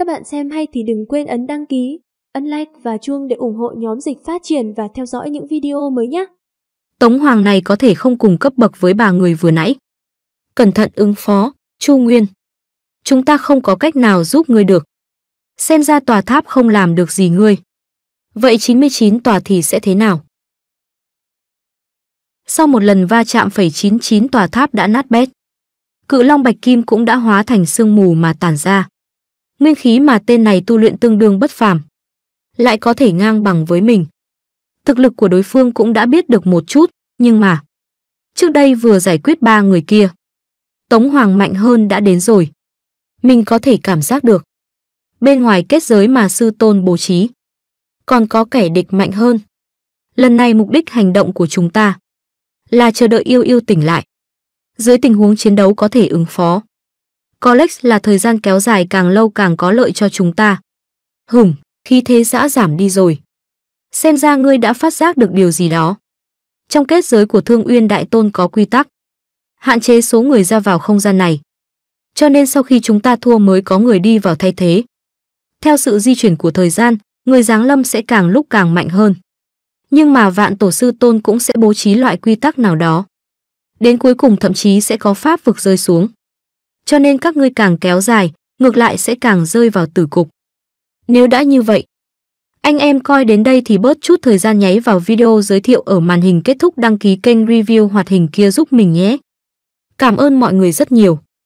Các bạn xem hay thì đừng quên ấn đăng ký, ấn like và chuông để ủng hộ nhóm dịch phát triển và theo dõi những video mới nhé. Tống Hoàng này có thể không cùng cấp bậc với bà người vừa nãy. Cẩn thận ứng phó, Chu Nguyên. Chúng ta không có cách nào giúp ngươi được. Xem ra tòa tháp không làm được gì ngươi. Vậy 99 tòa thì sẽ thế nào? Sau một lần va chạm phẩy 99 tòa tháp đã nát bét. Cự long bạch kim cũng đã hóa thành sương mù mà tản ra nguyên khí mà tên này tu luyện tương đương bất phàm, lại có thể ngang bằng với mình. Thực lực của đối phương cũng đã biết được một chút, nhưng mà trước đây vừa giải quyết ba người kia, Tống Hoàng mạnh hơn đã đến rồi. Mình có thể cảm giác được. Bên ngoài kết giới mà sư tôn bố trí, còn có kẻ địch mạnh hơn. Lần này mục đích hành động của chúng ta là chờ đợi yêu yêu tỉnh lại. Dưới tình huống chiến đấu có thể ứng phó. Colex là thời gian kéo dài càng lâu càng có lợi cho chúng ta. Hửm, khí thế xã giảm đi rồi. Xem ra ngươi đã phát giác được điều gì đó. Trong kết giới của Thương Uyên Đại Tôn có quy tắc. Hạn chế số người ra vào không gian này. Cho nên sau khi chúng ta thua mới có người đi vào thay thế. Theo sự di chuyển của thời gian, người giáng lâm sẽ càng lúc càng mạnh hơn. Nhưng mà vạn tổ sư tôn cũng sẽ bố trí loại quy tắc nào đó. Đến cuối cùng thậm chí sẽ có pháp vực rơi xuống cho nên các ngươi càng kéo dài, ngược lại sẽ càng rơi vào tử cục. Nếu đã như vậy, anh em coi đến đây thì bớt chút thời gian nháy vào video giới thiệu ở màn hình kết thúc đăng ký kênh review hoạt hình kia giúp mình nhé. Cảm ơn mọi người rất nhiều.